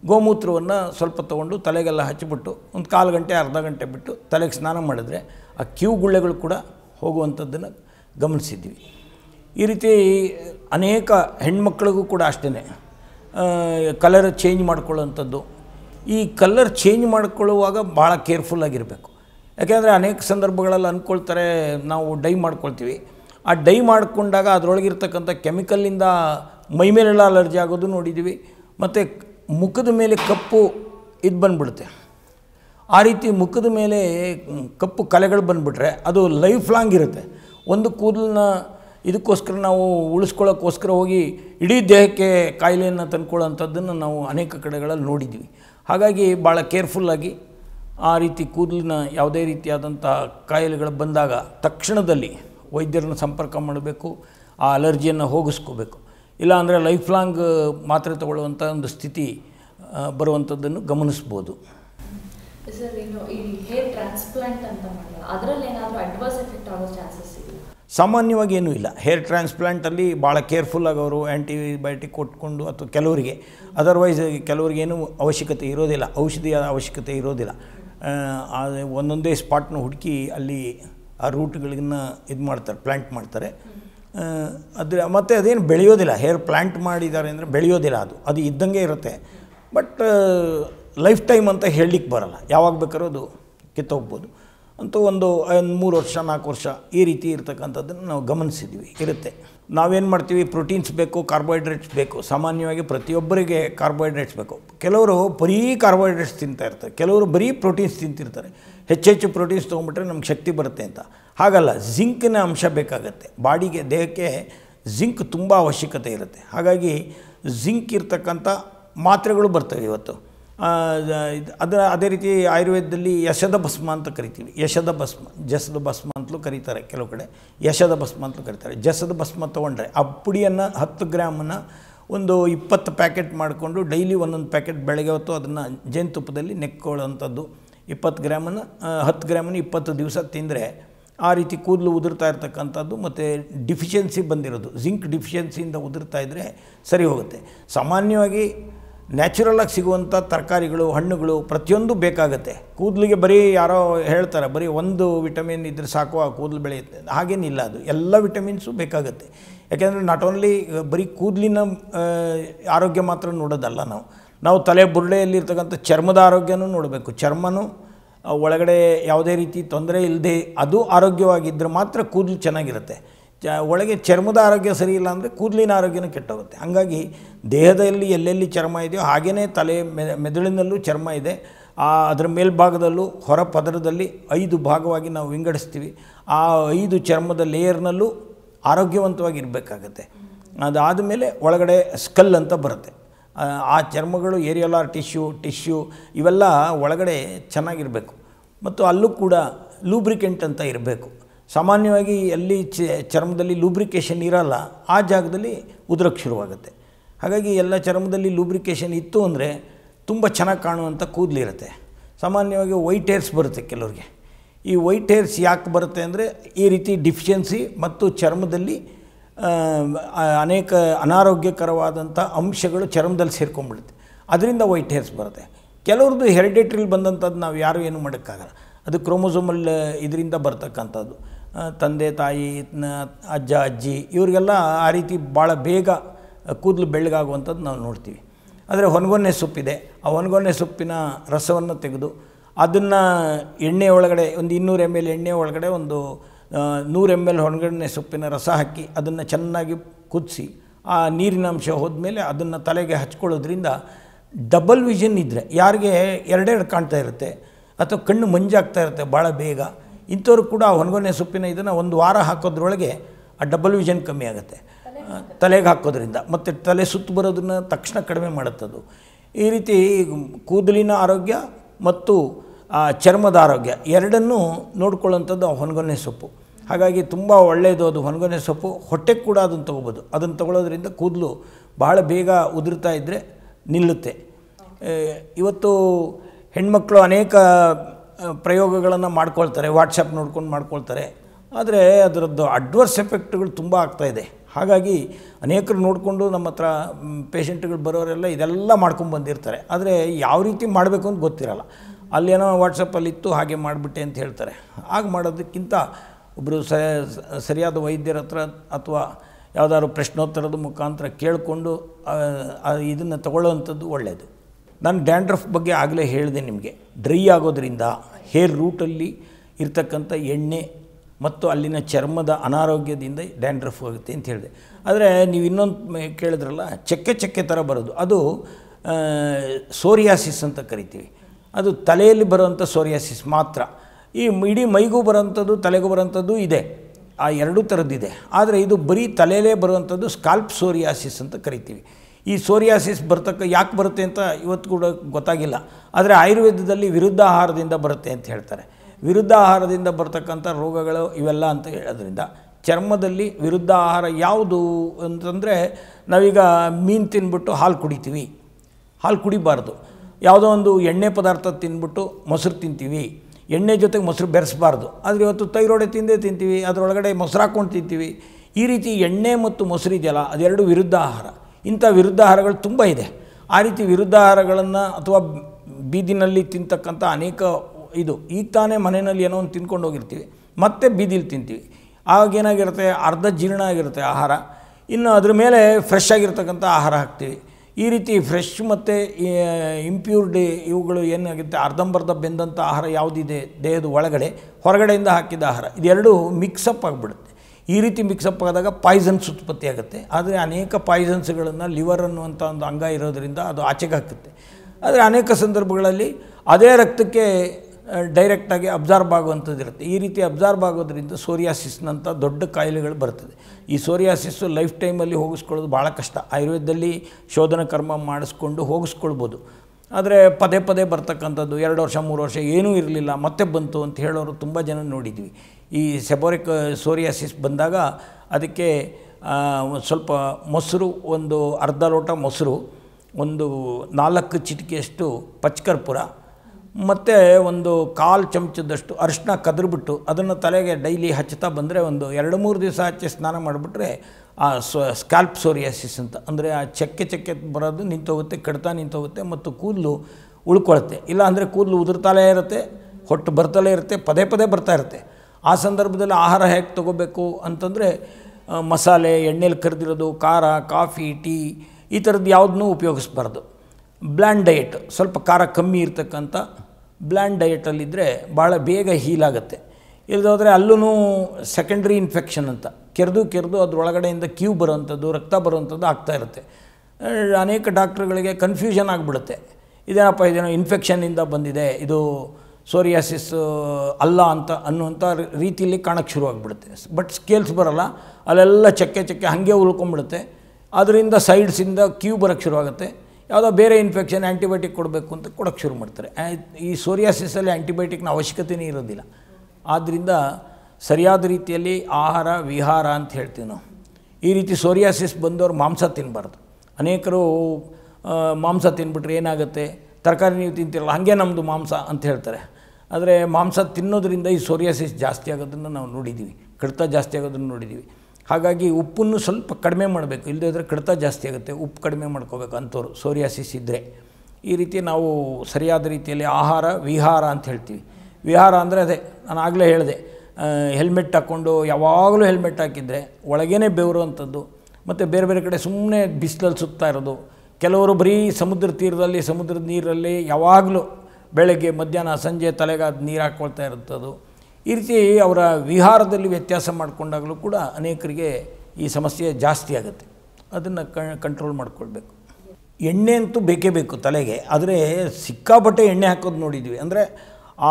ಗೋಮೂತ್ರವನ್ನು ಸ್ವಲ್ಪ ತೊಗೊಂಡು ತಲೆಗೆಲ್ಲ ಹಚ್ಚಿಬಿಟ್ಟು ಒಂದು ಕಾಲು ಗಂಟೆ ಅರ್ಧ ಗಂಟೆ ಬಿಟ್ಟು ತಲೆಗೆ ಸ್ನಾನ ಮಾಡಿದ್ರೆ ಆ ಕ್ಯೂ ಗುಳ್ಳೆಗಳು ಕೂಡ ಹೋಗುವಂಥದ್ದನ್ನು ಗಮನಿಸಿದ್ವಿ ಈ ರೀತಿ ಅನೇಕ ಹೆಣ್ಮಕ್ಳಿಗೂ ಕೂಡ ಅಷ್ಟೇ ಕಲರ್ ಚೇಂಜ್ ಮಾಡ್ಕೊಳ್ಳೋವಂಥದ್ದು ಈ ಕಲರ್ ಚೇಂಜ್ ಮಾಡ್ಕೊಳ್ಳುವಾಗ ಭಾಳ ಕೇರ್ಫುಲ್ಲಾಗಿರಬೇಕು ಯಾಕೆಂದರೆ ಅನೇಕ ಸಂದರ್ಭಗಳಲ್ಲಿ ಅಂದ್ಕೊಳ್ತಾರೆ ನಾವು ಡೈ ಮಾಡ್ಕೊಳ್ತೀವಿ ಆ ಡೈ ಮಾಡಿಕೊಂಡಾಗ ಅದರೊಳಗಿರ್ತಕ್ಕಂಥ ಕೆಮಿಕಲ್ಲಿಂದ ಮೈಮೇಲೆಲ್ಲ ಅಲರ್ಜಿ ಆಗೋದು ನೋಡಿದ್ದೀವಿ ಮತ್ತು ಮುಖದ ಮೇಲೆ ಕಪ್ಪು ಇದು ಬಂದ್ಬಿಡುತ್ತೆ ಆ ರೀತಿ ಮುಖದ ಮೇಲೆ ಕಪ್ಪು ಕಲೆಗಳು ಬಂದುಬಿಟ್ರೆ ಅದು ಲೈಫ್ ಲಾಂಗ್ ಇರುತ್ತೆ ಒಂದು ಕೂದಲನ್ನ ಇದಕ್ಕೋಸ್ಕರ ನಾವು ಉಳಿಸ್ಕೊಳ್ಳೋಕ್ಕೋಸ್ಕರ ಹೋಗಿ ಇಡೀ ದೇಹಕ್ಕೆ ಕಾಯಿಲೆಯನ್ನು ತಂದ್ಕೊಳ್ಳೋಂಥದ್ದನ್ನು ನಾವು ಅನೇಕ ಕಡೆಗಳಲ್ಲಿ ನೋಡಿದ್ದೀವಿ ಹಾಗಾಗಿ ಭಾಳ ಕೇರ್ಫುಲ್ಲಾಗಿ ಆ ರೀತಿ ಕೂದಲಿನ ಯಾವುದೇ ರೀತಿಯಾದಂಥ ಕಾಯಿಲೆಗಳು ಬಂದಾಗ ತಕ್ಷಣದಲ್ಲಿ ವೈದ್ಯರನ್ನು ಸಂಪರ್ಕ ಮಾಡಬೇಕು ಆ ಅಲರ್ಜಿಯನ್ನು ಹೋಗಿಸ್ಕೋಬೇಕು ಇಲ್ಲ ಅಂದರೆ ಲೈಫ್ ಲಾಂಗ್ ಮಾತ್ರೆ ತಗೊಳ್ಳುವಂಥ ಒಂದು ಸ್ಥಿತಿ ಬರುವಂಥದ್ದನ್ನು ಗಮನಿಸ್ಬೋದು ಸಾಮಾನ್ಯವಾಗಿ ಏನೂ ಇಲ್ಲ ಹೇರ್ ಟ್ರಾನ್ಸ್ಪ್ಲಾಂಟಲ್ಲಿ ಭಾಳ ಕೇರ್ಫುಲ್ಲಾಗಿ ಅವರು ಆ್ಯಂಟಿಬಯೋಟಿಕ್ ಕೊಟ್ಕೊಂಡು ಅಥವಾ ಕೆಲವರಿಗೆ ಅದರ್ವೈಸ್ ಕೆಲವರಿಗೇನು ಅವಶ್ಯಕತೆ ಇರೋದಿಲ್ಲ ಔಷಧಿಯ ಅವಶ್ಯಕತೆ ಇರೋದಿಲ್ಲ ಒಂದೊಂದೇ ಸ್ಪಾಟ್ನ ಹುಡುಕಿ ಅಲ್ಲಿ ಆ ರೂಟ್ಗಳನ್ನ ಇದು ಮಾಡ್ತಾರೆ ಪ್ಲ್ಯಾಂಟ್ ಮಾಡ್ತಾರೆ ಅದರ ಮತ್ತು ಅದೇನು ಬೆಳೆಯೋದಿಲ್ಲ ಹೇರ್ ಪ್ಲ್ಯಾಂಟ್ ಮಾಡಿದ್ದಾರೆ ಅಂದರೆ ಬೆಳೆಯೋದಿಲ್ಲ ಅದು ಅದು ಇದ್ದಂಗೆ ಇರುತ್ತೆ ಬಟ್ ಲೈಫ್ ಟೈಮ್ ಅಂತ ಹೇಳಲಿಕ್ಕೆ ಬರಲ್ಲ ಯಾವಾಗ ಬೇಕಾದ್ರೂ ಅದು ಕಿತ್ತೋಗ್ಬೋದು ಅಂತೂ ಒಂದು ಮೂರು ವರ್ಷ ನಾಲ್ಕು ವರ್ಷ ಈ ರೀತಿ ಇರ್ತಕ್ಕಂಥದ್ದನ್ನು ನಾವು ಗಮನಿಸಿದ್ವಿ ಇರುತ್ತೆ ನಾವೇನು ಮಾಡ್ತೀವಿ ಪ್ರೋಟೀನ್ಸ್ ಬೇಕು ಕಾರ್ಬೋಹೈಡ್ರೇಟ್ಸ್ ಬೇಕು ಸಾಮಾನ್ಯವಾಗಿ ಪ್ರತಿಯೊಬ್ಬರಿಗೆ ಕಾರ್ಬೋಹೈಡ್ರೇಟ್ಸ್ ಬೇಕು ಕೆಲವರು ಬರೀ ಕಾರ್ಬೋಹೈಡ್ರೇಟ್ಸ್ ತಿಂತಾ ಇರ್ತಾರೆ ಕೆಲವರು ಬರೀ ಪ್ರೋಟೀನ್ಸ್ ತಿಂತಿರ್ತಾರೆ ಹೆಚ್ಚೆಚ್ಚು ಪ್ರೋಟೀನ್ಸ್ ತೊಗೊಂಬಿಟ್ರೆ ನಮ್ಗೆ ಶಕ್ತಿ ಬರುತ್ತೆ ಅಂತ ಹಾಗಲ್ಲ ಜಿಂಕ್ನ ಅಂಶ ಬೇಕಾಗುತ್ತೆ ಬಾಡಿಗೆ ದೇಹಕ್ಕೆ ಜಿಂಕ್ ತುಂಬ ಅವಶ್ಯಕತೆ ಇರುತ್ತೆ ಹಾಗಾಗಿ ಜಿಂಕ್ ಇರ್ತಕ್ಕಂಥ ಮಾತ್ರೆಗಳು ಬರ್ತವೆ ಇವತ್ತು ಅದರ ಅದೇ ರೀತಿ ಆಯುರ್ವೇದದಲ್ಲಿ ಯಶದ ಭಸ್ಮ ಅಂತ ಕರಿತೀವಿ ಯಶದ ಭಸ್ಮ ಜಸದ ಭಸ್ಮ ಅಂತಲೂ ಕರೀತಾರೆ ಕೆಲವು ಕಡೆ ಯಶದ ಭಸ್ಮ ಅಂತಲೂ ಕರೀತಾರೆ ಜಸದ ಭಸ್ಮ ತೊಗೊಂಡ್ರೆ ಆ ಪುಡಿಯನ್ನು ಹತ್ತು ಗ್ರಾಮನ್ನು ಒಂದು ಇಪ್ಪತ್ತು ಪ್ಯಾಕೆಟ್ ಮಾಡಿಕೊಂಡು ಡೈಲಿ ಒಂದೊಂದು ಪ್ಯಾಕೆಟ್ ಬೆಳಗ್ಗೆ ಹೊತ್ತು ಅದನ್ನು ಜೇನುತುಪ್ಪದಲ್ಲಿ ನೆಕ್ಕೊಳ್ಳೋವಂಥದ್ದು ಇಪ್ಪತ್ತು ಗ್ರಾಮನ್ನು ಹತ್ತು ಗ್ರಾಮನ್ನು ಇಪ್ಪತ್ತು ದಿವಸ ತಿಂದರೆ ಆ ರೀತಿ ಕೂದಲು ಉದುರ್ತಾ ಇರ್ತಕ್ಕಂಥದ್ದು ಮತ್ತು ಡಿಫಿಷಿಯನ್ಸಿ ಬಂದಿರೋದು ಜಿಂಕ್ ಡಿಫಿಷಿಯನ್ಸಿಯಿಂದ ಉದುರ್ತಾ ಇದ್ದರೆ ಸರಿ ಹೋಗುತ್ತೆ ಸಾಮಾನ್ಯವಾಗಿ ನ್ಯಾಚುರಲಾಗಿ ಸಿಗುವಂಥ ತರಕಾರಿಗಳು ಹಣ್ಣುಗಳು ಪ್ರತಿಯೊಂದು ಬೇಕಾಗುತ್ತೆ ಕೂದಲಿಗೆ ಬರೀ ಯಾರೋ ಹೇಳ್ತಾರೆ ಬರೀ ಒಂದು ವಿಟಮಿನ್ ಇದ್ರೆ ಸಾಕು ಆ ಕೂದಲು ಬೆಳೆಯುತ್ತೆ ಹಾಗೇನಿಲ್ಲ ಅದು ಎಲ್ಲ ವಿಟಮಿನ್ಸು ಬೇಕಾಗುತ್ತೆ ಯಾಕೆಂದರೆ ನಾಟ್ ಓನ್ಲಿ ಬರೀ ಕೂದಲಿನ ಆರೋಗ್ಯ ಮಾತ್ರ ನೋಡೋದಲ್ಲ ನಾವು ನಾವು ತಲೆ ಬುರುಡೆಯಲ್ಲಿರ್ತಕ್ಕಂಥ ಚರ್ಮದ ಆರೋಗ್ಯನೂ ನೋಡಬೇಕು ಚರ್ಮನೂ ಒಳಗಡೆ ಯಾವುದೇ ರೀತಿ ತೊಂದರೆ ಇಲ್ಲದೆ ಅದು ಆರೋಗ್ಯವಾಗಿದ್ದರೆ ಮಾತ್ರ ಕೂದಲು ಚೆನ್ನಾಗಿರುತ್ತೆ ಒಳಗೆ ಚರ್ಮದ ಆರೋಗ್ಯ ಸರಿ ಇಲ್ಲ ಅಂದರೆ ಕೂದಲಿನ ಆರೋಗ್ಯನೂ ಕೆಟ್ಟೋಗುತ್ತೆ ಹಾಗಾಗಿ ದೇಹದಲ್ಲಿ ಎಲ್ಲೆಲ್ಲಿ ಚರ್ಮ ಇದೆಯೋ ಹಾಗೆಯೇ ತಲೆ ಮೆದುಳಿನಲ್ಲೂ ಚರ್ಮ ಇದೆ ಆ ಅದರ ಮೇಲ್ಭಾಗದಲ್ಲೂ ಹೊರ ಪದರದಲ್ಲಿ ಐದು ಭಾಗವಾಗಿ ನಾವು ವಿಂಗಡಿಸ್ತೀವಿ ಆ ಐದು ಚರ್ಮದ ಲೇಯರ್ನಲ್ಲೂ ಆರೋಗ್ಯವಂತವಾಗಿರಬೇಕಾಗತ್ತೆ ಅದಾದ ಮೇಲೆ ಒಳಗಡೆ ಸ್ಕಲ್ ಅಂತ ಬರುತ್ತೆ ಆ ಚರ್ಮಗಳು ಏರಿಯಲಾರ್ ಟಿಶ್ಯೂ ಟಿಶ್ಯೂ ಇವೆಲ್ಲ ಒಳಗಡೆ ಚೆನ್ನಾಗಿರಬೇಕು ಮತ್ತು ಅಲ್ಲೂ ಕೂಡ ಲೂಬ್ರಿಕೆಂಟ್ ಅಂತ ಇರಬೇಕು ಸಾಮಾನ್ಯವಾಗಿ ಅಲ್ಲಿ ಚರ್ಮದಲ್ಲಿ ಲೂಬ್ರಿಕೇಷನ್ ಇರಲ್ಲ ಆ ಜಾಗದಲ್ಲಿ ಉದುರಕ್ಕೆ ಶುರುವಾಗುತ್ತೆ ಹಾಗಾಗಿ ಎಲ್ಲ ಚರ್ಮದಲ್ಲಿ ಲೂಬ್ರಿಕೇಷನ್ ಇತ್ತು ಅಂದರೆ ತುಂಬ ಚೆನ್ನಾಗಿ ಕಾಣುವಂಥ ಕೂದಲಿರುತ್ತೆ ಸಾಮಾನ್ಯವಾಗಿ ವೈಟ್ ಹೇರ್ಸ್ ಬರುತ್ತೆ ಕೆಲವರಿಗೆ ಈ ವೈಟ್ ಹೇರ್ಸ್ ಯಾಕೆ ಬರುತ್ತೆ ಅಂದರೆ ಈ ರೀತಿ ಡಿಫಿಷಿಯನ್ಸಿ ಮತ್ತು ಚರ್ಮದಲ್ಲಿ ಅನೇಕ ಅನಾರೋಗ್ಯಕರವಾದಂಥ ಅಂಶಗಳು ಚರ್ಮದಲ್ಲಿ ಸೇರ್ಕೊಂಡ್ಬಿಡುತ್ತೆ ಅದರಿಂದ ವೈಟ್ ಹೇರ್ಸ್ ಬರುತ್ತೆ ಕೆಲವ್ರದ್ದು ಹೆರಿಡೇಟ್ರಿಲಿ ಬಂದಂಥದ್ದು ನಾವು ಯಾರೂ ಏನು ಮಾಡೋಕ್ಕಾಗಲ್ಲ ಅದು ಕ್ರೋಮೋಸೋಮಲ್ ಇದರಿಂದ ಬರ್ತಕ್ಕಂಥದ್ದು ತಂದೆ ತಾಯಿ ಅಜ್ಜ ಅಜ್ಜಿ ಇವರಿಗೆಲ್ಲ ಆ ರೀತಿ ಭಾಳ ಬೇಗ ಕೂದಲು ಬೆಳ್ಳಗಾಗುವಂಥದ್ದು ನಾವು ನೋಡ್ತೀವಿ ಆದರೆ ಹೊನ್ಗೊನ್ನೆ ಸೊಪ್ಪಿದೆ ಆ ಹೊನ್ಗೊನ್ನೆ ಸೊಪ್ಪಿನ ರಸವನ್ನು ತೆಗೆದು ಅದನ್ನು ಎಣ್ಣೆ ಒಳಗಡೆ ಒಂದು ಇನ್ನೂರು ಎಮ್ ಎಲ್ ಎಣ್ಣೆ ಒಳಗಡೆ ಒಂದು ನೂರು ಎಮ್ ಎಲ್ ಹೊಣಗಣ್ಣೆ ಸೊಪ್ಪಿನ ರಸ ಹಾಕಿ ಅದನ್ನು ಚೆನ್ನಾಗಿ ಕುದಿಸಿ ಆ ನೀರಿನ ಅಂಶ ಹೋದ್ಮೇಲೆ ಅದನ್ನು ತಲೆಗೆ ಹಚ್ಕೊಳ್ಳೋದ್ರಿಂದ ಡಬಲ್ ವಿಷನ್ ಇದ್ದರೆ ಯಾರಿಗೆ ಎರಡೆರಡು ಕಾಣ್ತಾ ಇರುತ್ತೆ ಅಥವಾ ಕಣ್ಣು ಮಂಜಾಗ್ತಾ ಇರುತ್ತೆ ಭಾಳ ಬೇಗ ಇಂಥವ್ರು ಕೂಡ ಹೊನ್ಗೊನೆ ಸೊಪ್ಪಿನ ಇದನ್ನು ಒಂದು ವಾರ ಹಾಕೋದ್ರೊಳಗೆ ಆ ಡಬಲ್ ವಿಷನ್ ಕಮ್ಮಿ ಆಗುತ್ತೆ ತಲೆಗೆ ಹಾಕೋದ್ರಿಂದ ಮತ್ತು ತಲೆ ಸುತ್ತು ಬರೋದನ್ನ ತಕ್ಷಣ ಕಡಿಮೆ ಮಾಡುತ್ತದು ಈ ರೀತಿ ಕೂದಲಿನ ಆರೋಗ್ಯ ಮತ್ತು ಚರ್ಮದ ಆರೋಗ್ಯ ಎರಡನ್ನೂ ನೋಡ್ಕೊಳ್ಳೋಂಥದ್ದು ಹೊನ್ಗೊನೆ ಸೊಪ್ಪು ಹಾಗಾಗಿ ತುಂಬ ಒಳ್ಳೆಯದು ಅದು ಹೊನ್ಗೊನೆ ಸೊಪ್ಪು ಹೊಟ್ಟೆ ಕೂಡ ಅದನ್ನು ತೊಗೋಬೋದು ಅದನ್ನು ತೊಗೊಳೋದ್ರಿಂದ ಕೂದಲು ಭಾಳ ಬೇಗ ಉದುರ್ತಾ ಇದ್ದರೆ ನಿಲ್ಲುತ್ತೆ ಇವತ್ತು ಹೆಣ್ಮಕ್ಕಳು ಅನೇಕ ಪ್ರಯೋಗಗಳನ್ನು ಮಾಡ್ಕೊಳ್ತಾರೆ ವಾಟ್ಸಪ್ ನೋಡ್ಕೊಂಡು ಮಾಡ್ಕೊಳ್ತಾರೆ ಆದರೆ ಅದರದ್ದು ಅಡ್ವರ್ಸ್ ಎಫೆಕ್ಟ್ಗಳು ತುಂಬ ಆಗ್ತಾಯಿದೆ ಹಾಗಾಗಿ ಅನೇಕರು ನೋಡಿಕೊಂಡು ನಮ್ಮ ಹತ್ರ ಪೇಷೆಂಟ್ಗಳು ಬರೋರೆಲ್ಲ ಇದೆಲ್ಲ ಮಾಡ್ಕೊಂಡು ಬಂದಿರ್ತಾರೆ ಆದರೆ ಯಾವ ರೀತಿ ಮಾಡಬೇಕು ಅಂತ ಗೊತ್ತಿರಲ್ಲ ಅಲ್ಲೇನೋ ಇತ್ತು ಹಾಗೆ ಮಾಡಿಬಿಟ್ಟೆ ಅಂತ ಹೇಳ್ತಾರೆ ಹಾಗೆ ಮಾಡೋದಕ್ಕಿಂತ ಒಬ್ಬರು ಸರಿಯಾದ ವೈದ್ಯರ ಹತ್ರ ಅಥವಾ ಯಾವುದಾದ್ರು ಪ್ರಶ್ನೋತ್ತರದ ಮುಖಾಂತರ ಕೇಳಿಕೊಂಡು ಇದನ್ನು ತಗೊಳ್ಳೋವಂಥದ್ದು ಒಳ್ಳೆಯದು ನಾನು ಡ್ಯಾಂಡ್ರಫ್ ಬಗ್ಗೆ ಆಗಲೇ ಹೇಳಿದೆ ನಿಮಗೆ ಡ್ರೈ ಆಗೋದ್ರಿಂದ ಹೇರ್ ರೂಟಲ್ಲಿ ಇರ್ತಕ್ಕಂಥ ಎಣ್ಣೆ ಮತ್ತು ಅಲ್ಲಿನ ಚರ್ಮದ ಅನಾರೋಗ್ಯದಿಂದ ಡ್ಯಾಂಡ್ರಫ್ ಆಗುತ್ತೆ ಅಂತ ಹೇಳಿದೆ ಆದರೆ ನೀವು ಇನ್ನೊಂದು ಕೇಳಿದ್ರಲ್ಲ ಚಕ್ಕೆ ಚಕ್ಕೆ ಥರ ಬರೋದು ಅದು ಸೋರಿಯಾಸಿಸ್ ಅಂತ ಕರಿತೀವಿ ಅದು ತಲೆಯಲ್ಲಿ ಬರುವಂಥ ಸೋರಿಯಾಸಿಸ್ ಮಾತ್ರ ಈ ಇಡೀ ಮೈಗೂ ಬರೋಂಥದ್ದು ತಲೆಗೂ ಬರೋಂಥದ್ದು ಇದೆ ಆ ಎರಡೂ ಥರದ್ದಿದೆ ಆದರೆ ಇದು ಬರೀ ತಲೆಯಲ್ಲೇ ಬರುವಂಥದ್ದು ಸ್ಕಾಲ್ಪ್ ಸೋರಿಯಾಸಿಸ್ ಅಂತ ಕರಿತೀವಿ ಈ ಸೋರಿಯಾಸಿಸ್ ಬರ್ತಕ್ಕ ಯಾಕೆ ಬರುತ್ತೆ ಅಂತ ಇವತ್ತು ಕೂಡ ಗೊತ್ತಾಗಿಲ್ಲ ಆದರೆ ಆಯುರ್ವೇದದಲ್ಲಿ ವಿರುದ್ಧ ಆಹಾರದಿಂದ ಬರುತ್ತೆ ಅಂತ ಹೇಳ್ತಾರೆ ವಿರುದ್ಧ ಆಹಾರದಿಂದ ಬರ್ತಕ್ಕಂಥ ರೋಗಗಳು ಇವೆಲ್ಲ ಅಂತ ಹೇಳೋದ್ರಿಂದ ಚರ್ಮದಲ್ಲಿ ವಿರುದ್ಧ ಆಹಾರ ಯಾವುದು ಅಂತಂದರೆ ನಾವೀಗ ಮೀನು ತಿನ್ಬಿಟ್ಟು ಹಾಲು ಕುಡಿತೀವಿ ಹಾಲು ಕುಡಿಬಾರ್ದು ಯಾವುದೋ ಒಂದು ಎಣ್ಣೆ ಪದಾರ್ಥ ತಿನ್ಬಿಟ್ಟು ಮೊಸರು ತಿಂತೀವಿ ಎಣ್ಣೆ ಜೊತೆಗೆ ಮೊಸರು ಬೆರೆಸಬಾರ್ದು ಆದರೆ ಇವತ್ತು ತೈರೋಡೆ ತಿಂದೇ ತಿಂತೀವಿ ಅದರೊಳಗಡೆ ಮೊಸರು ಹಾಕ್ಕೊಂಡು ತಿಂತೀವಿ ಈ ರೀತಿ ಎಣ್ಣೆ ಮತ್ತು ಮೊಸರು ಇದೆಯಲ್ಲ ಅದೆರಡು ವಿರುದ್ಧ ಆಹಾರ ಇಂಥ ಆಹಾರಗಳು ತುಂಬ ಇದೆ ಆ ರೀತಿ ವಿರುದ್ಧ ಆಹಾರಗಳನ್ನು ಅಥವಾ ಬೀದಿನಲ್ಲಿ ತಿಂತಕ್ಕಂಥ ಅನೇಕ ಇದು ಈಗ ತಾನೇ ಮನೆಯಲ್ಲಿ ಏನೋ ಒಂದು ತಿನ್ಕೊಂಡು ಹೋಗಿರ್ತೀವಿ ಮತ್ತೆ ಬೀದಿಲಿ ತಿಂತೀವಿ ಏನಾಗಿರುತ್ತೆ ಅರ್ಧ ಜೀರ್ಣ ಆಗಿರುತ್ತೆ ಆಹಾರ ಇನ್ನು ಅದ್ರ ಮೇಲೆ ಫ್ರೆಶ್ ಆಗಿರ್ತಕ್ಕಂಥ ಆಹಾರ ಹಾಕ್ತೀವಿ ಈ ರೀತಿ ಫ್ರೆಶ್ ಮತ್ತು ಇಂಪ್ಯೂರ್ಡ್ ಇವುಗಳು ಏನಾಗುತ್ತೆ ಅರ್ಧಂಬರ್ಧ ಬೆಂದಂಥ ಆಹಾರ ಯಾವುದಿದೆ ದೇಹದ ಒಳಗಡೆ ಹೊರಗಡೆಯಿಂದ ಹಾಕಿದ ಆಹಾರ ಇದೆರಡೂ ಮಿಕ್ಸಪ್ ಆಗಿಬಿಡುತ್ತೆ ಈ ರೀತಿ ಮಿಕ್ಸಪ್ ಆದಾಗ ಪಾಯ್ಸನ್ಸ್ ಉತ್ಪತ್ತಿ ಆಗುತ್ತೆ ಆದರೆ ಅನೇಕ ಪಾಯ್ಸನ್ಸ್ಗಳನ್ನು ಲಿವರ್ ಅನ್ನುವಂಥ ಒಂದು ಅಂಗ ಇರೋದರಿಂದ ಅದು ಆಚೆಗೆ ಹಾಕುತ್ತೆ ಆದರೆ ಅನೇಕ ಸಂದರ್ಭಗಳಲ್ಲಿ ಅದೇ ರಕ್ತಕ್ಕೆ ಡೈರೆಕ್ಟಾಗಿ ಅಬ್ಸಾರ್ಬ್ ಆಗುವಂಥದ್ದು ಇರುತ್ತೆ ಈ ರೀತಿ ಅಬ್ಸಾರ್ಬ್ ಆಗೋದ್ರಿಂದ ಸೋರಿಯಾಸಿಸ್ನಂಥ ದೊಡ್ಡ ಕಾಯಿಲೆಗಳು ಬರ್ತದೆ ಈ ಸೋರಿಯಾಸಿಸ್ಸು ಲೈಫ್ ಟೈಮಲ್ಲಿ ಹೋಗಿಸ್ಕೊಳ್ಳೋದು ಭಾಳ ಕಷ್ಟ ಆಯುರ್ವೇದದಲ್ಲಿ ಶೋಧನ ಕರ್ಮ ಮಾಡಿಸ್ಕೊಂಡು ಹೋಗಿಸ್ಕೊಳ್ಬೋದು ಆದರೆ ಪದೇ ಪದೇ ಬರ್ತಕ್ಕಂಥದ್ದು ಎರಡು ವರ್ಷ ಮೂರು ವರ್ಷ ಏನೂ ಇರಲಿಲ್ಲ ಮತ್ತೆ ಬಂತು ಅಂತ ಹೇಳೋರು ತುಂಬ ಜನ ನೋಡಿದ್ವಿ ಈ ಸೆಬೋರಿಕ್ ಸೋರಿಯಾಸಿಸ್ ಬಂದಾಗ ಅದಕ್ಕೆ ಸ್ವಲ್ಪ ಮೊಸರು ಒಂದು ಅರ್ಧ ಲೋಟ ಮೊಸರು ಒಂದು ನಾಲ್ಕು ಚಿಟಿಕೆಯಷ್ಟು ಪಚ್ಕರ್ಪುರ ಮತ್ತು ಒಂದು ಕಾಲು ಚಮಚದಷ್ಟು ಅರಿಶಿನ ಕದ್ರಿಬಿಟ್ಟು ಅದನ್ನು ತಲೆಗೆ ಡೈಲಿ ಹಚ್ತಾ ಬಂದರೆ ಒಂದು ಎರಡು ಮೂರು ದಿವಸ ಹಚ್ಚಿ ಸ್ನಾನ ಮಾಡಿಬಿಟ್ರೆ ಆ ಸ್ಕ್ಯಾಲ್ಪ್ ಸೋರಿಯಾಸಿಸ್ ಅಂತ ಅಂದರೆ ಆ ಚಕ್ಕೆ ಚಕ್ಕೆ ಬರೋದು ನಿಂತೋಗುತ್ತೆ ಕಡ್ತಾ ನಿಂತೋಗುತ್ತೆ ಮತ್ತು ಕೂದಲು ಉಳ್ಕೊಳುತ್ತೆ ಅಂದರೆ ಕೂದಲು ಉದುರ್ತಾಲೇ ಇರುತ್ತೆ ಹೊಟ್ಟು ಬರ್ತಲೇ ಇರುತ್ತೆ ಪದೇ ಪದೇ ಬರ್ತಾ ಇರುತ್ತೆ ಆ ಸಂದರ್ಭದಲ್ಲಿ ಆಹಾರ ಹೇಗೆ ತಗೋಬೇಕು ಅಂತಂದರೆ ಮಸಾಲೆ ಎಣ್ಣೆಲಿ ಕರೆದಿರೋದು ಖಾರ ಕಾಫಿ ಟೀ ಈ ಥರದ್ದು ಯಾವುದನ್ನೂ ಉಪಯೋಗಿಸ್ಬಾರ್ದು ಬ್ಲ್ಯಾಂಡ್ ಡಯೆಟ್ ಸ್ವಲ್ಪ ಖಾರ ಕಮ್ಮಿ ಇರ್ತಕ್ಕಂಥ ಬ್ಲ್ಯಾಂಡ್ ಡಯೆಟಲ್ಲಿದ್ದರೆ ಭಾಳ ಬೇಗ ಹೀಲಾಗುತ್ತೆ ಇಲ್ಲದೋದ್ರೆ ಅಲ್ಲೂ ಸೆಕೆಂಡ್ರಿ ಇನ್ಫೆಕ್ಷನ್ ಅಂತ ಕೆರೆದು ಕೆರೆದು ಅದರೊಳಗಡೆಯಿಂದ ಕ್ಯೂ ಬರುವಂಥದ್ದು ರಕ್ತ ಬರುವಂಥದ್ದು ಆಗ್ತಾ ಇರುತ್ತೆ ಅನೇಕ ಡಾಕ್ಟ್ರುಗಳಿಗೆ ಕನ್ಫ್ಯೂಷನ್ ಆಗಿಬಿಡುತ್ತೆ ಇದೇನಪ್ಪ ಇದೇನೋ ಇನ್ಫೆಕ್ಷನ್ನಿಂದ ಬಂದಿದೆ ಇದು ಸೋರಿಯಾಸಿಸ್ ಅಲ್ಲ ಅಂತ ಅನ್ನುವಂಥ ರೀತಿಯಲ್ಲಿ ಕಾಣಕ್ಕೆ ಶುರುವಾಗ್ಬಿಡುತ್ತೆ ಬಟ್ ಸ್ಕೇಲ್ಸ್ ಬರೋಲ್ಲ ಅಲ್ಲೆಲ್ಲ ಚಕ್ಕೆ ಚಕ್ಕೆ ಹಾಗೆ ಉಳ್ಕೊಂಬಿಡುತ್ತೆ ಅದರಿಂದ ಸೈಡ್ಸಿಂದ ಕ್ಯೂ ಬರೋಕ್ಕೆ ಶುರುವಾಗುತ್ತೆ ಯಾವುದೋ ಬೇರೆ ಇನ್ಫೆಕ್ಷನ್ ಆ್ಯಂಟಿಬಯೋಟಿಕ್ ಕೊಡಬೇಕು ಅಂತ ಕೊಡೋಕ್ಕೆ ಶುರು ಮಾಡ್ತಾರೆ ಈ ಸೋರಿಯಾಸಿಸಲ್ಲಿ ಆ್ಯಂಟಿಬಯೋಟಿಕ್ನ ಅವಶ್ಯಕತೆಯೇ ಇರೋದಿಲ್ಲ ಆದ್ದರಿಂದ ಸರಿಯಾದ ರೀತಿಯಲ್ಲಿ ಆಹಾರ ವಿಹಾರ ಅಂತ ಹೇಳ್ತೀವಿ ನಾವು ಈ ರೀತಿ ಸೋರಿಯಾಸಿಸ್ ಬಂದವರು ಮಾಂಸ ತಿನ್ನಬಾರ್ದು ಅನೇಕರು ಮಾಂಸ ತಿನ್ಬಿಟ್ರೆ ಏನಾಗುತ್ತೆ ತರಕಾರಿ ನೀವು ತಿಂತಿರಲ್ಲ ಹಾಗೆ ನಮ್ಮದು ಮಾಂಸ ಅಂತ ಹೇಳ್ತಾರೆ ಆದರೆ ಮಾಂಸ ತಿನ್ನೋದರಿಂದ ಈ ಸೋರಿಯಾಸಿಸ್ ಜಾಸ್ತಿ ಆಗೋದನ್ನು ನಾವು ನೋಡಿದ್ದೀವಿ ಕಡಿತ ಜಾಸ್ತಿ ಆಗೋದನ್ನು ನೋಡಿದ್ದೀವಿ ಹಾಗಾಗಿ ಉಪ್ಪನ್ನು ಸ್ವಲ್ಪ ಕಡಿಮೆ ಮಾಡಬೇಕು ಇಲ್ಲದೇ ಇದ್ದರೆ ಕಡಿತ ಜಾಸ್ತಿ ಆಗುತ್ತೆ ಉಪ್ಪು ಕಡಿಮೆ ಮಾಡ್ಕೋಬೇಕು ಅಂಥವ್ರು ಸೋರಿಯಾಸಿಸ್ ಇದ್ದರೆ ಈ ರೀತಿ ನಾವು ಸರಿಯಾದ ರೀತಿಯಲ್ಲಿ ಆಹಾರ ವಿಹಾರ ಅಂತ ಹೇಳ್ತೀವಿ ವಿಹಾರ ಅಂದರೆ ಅದೇ ನಾನು ಆಗಲೇ ಹೇಳಿದೆ ಹೆಲ್ಮೆಟ್ ಹಾಕ್ಕೊಂಡು ಯಾವಾಗಲೂ ಹೆಲ್ಮೆಟ್ ಹಾಕಿದರೆ ಒಳಗೇನೆ ಅಂಥದ್ದು ಮತ್ತು ಬೇರೆ ಬೇರೆ ಕಡೆ ಸುಮ್ಮನೆ ಬಿಸಿಲಲ್ಲಿ ಸುತ್ತಾ ಇರೋದು ಕೆಲವರು ಬರೀ ಸಮುದ್ರ ತೀರದಲ್ಲಿ ಸಮುದ್ರದ ನೀರಲ್ಲಿ ಯಾವಾಗಲೂ ಬೆಳಗ್ಗೆ ಮಧ್ಯಾಹ್ನ ಸಂಜೆ ತಲೆಗೆ ಅದು ನೀರು ಹಾಕ್ಕೊಳ್ತಾ ಇರುತ್ತದು ಈ ರೀತಿ ಅವರ ವಿಹಾರದಲ್ಲಿ ವ್ಯತ್ಯಾಸ ಮಾಡಿಕೊಂಡಾಗಲೂ ಕೂಡ ಅನೇಕರಿಗೆ ಈ ಸಮಸ್ಯೆ ಜಾಸ್ತಿ ಆಗುತ್ತೆ ಅದನ್ನು ಕಂಟ್ರೋಲ್ ಮಾಡಿಕೊಳ್ಬೇಕು ಎಣ್ಣೆ ಅಂತೂ ಬೇಕೇ ಬೇಕು ತಲೆಗೆ ಆದರೆ ಸಿಕ್ಕಾಪಟ್ಟೆ ಎಣ್ಣೆ ಹಾಕೋದು ನೋಡಿದ್ವಿ ಅಂದರೆ ಆ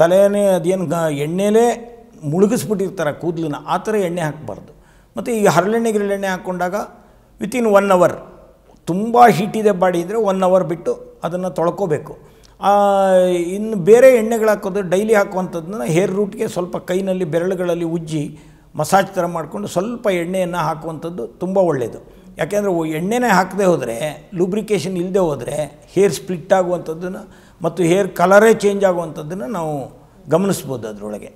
ತಲೆಯೇ ಅದೇನು ಎಣ್ಣೆಲೇ ಮುಳುಗಿಸ್ಬಿಟ್ಟಿರ್ತಾರೆ ಕೂದಲನ್ನ ಆ ಥರ ಎಣ್ಣೆ ಹಾಕಬಾರ್ದು ಮತ್ತು ಈ ಹರಳೆಣ್ಣೆ ಗಿರಳೆಣ್ಣೆ ಹಾಕ್ಕೊಂಡಾಗ ವಿತಿನ್ ಒನ್ ಅವರ್ ತುಂಬ ಹೀಟಿದೆ ಬಾಡಿ ಇದ್ದರೆ ಒನ್ ಅವರ್ ಬಿಟ್ಟು ಅದನ್ನು ತೊಳ್ಕೋಬೇಕು ಇನ್ನು ಬೇರೆ ಎಣ್ಣೆಗಳು ಹಾಕೋದು ಡೈಲಿ ಹಾಕುವಂಥದ್ದನ್ನ ಹೇರ್ ರೂಟ್ಗೆ ಸ್ವಲ್ಪ ಕೈನಲ್ಲಿ ಬೆರಳುಗಳಲ್ಲಿ ಉಜ್ಜಿ ಮಸಾಜ್ ಥರ ಮಾಡಿಕೊಂಡು ಸ್ವಲ್ಪ ಎಣ್ಣೆಯನ್ನು ಹಾಕುವಂಥದ್ದು ತುಂಬ ಒಳ್ಳೆಯದು ಯಾಕೆಂದರೆ ಎಣ್ಣೆನೇ ಹಾಕದೆ ಹೋದರೆ ಲೂಬ್ರಿಕೇಷನ್ ಇಲ್ಲದೆ ಹೋದರೆ ಹೇರ್ ಸ್ಪ್ಲಿಟ್ ಆಗುವಂಥದ್ದನ್ನು ಮತ್ತು ಹೇರ್ ಕಲರೇ ಚೇಂಜ್ ಆಗುವಂಥದ್ದನ್ನು ನಾವು ಗಮನಿಸ್ಬೋದು ಅದರೊಳಗೆ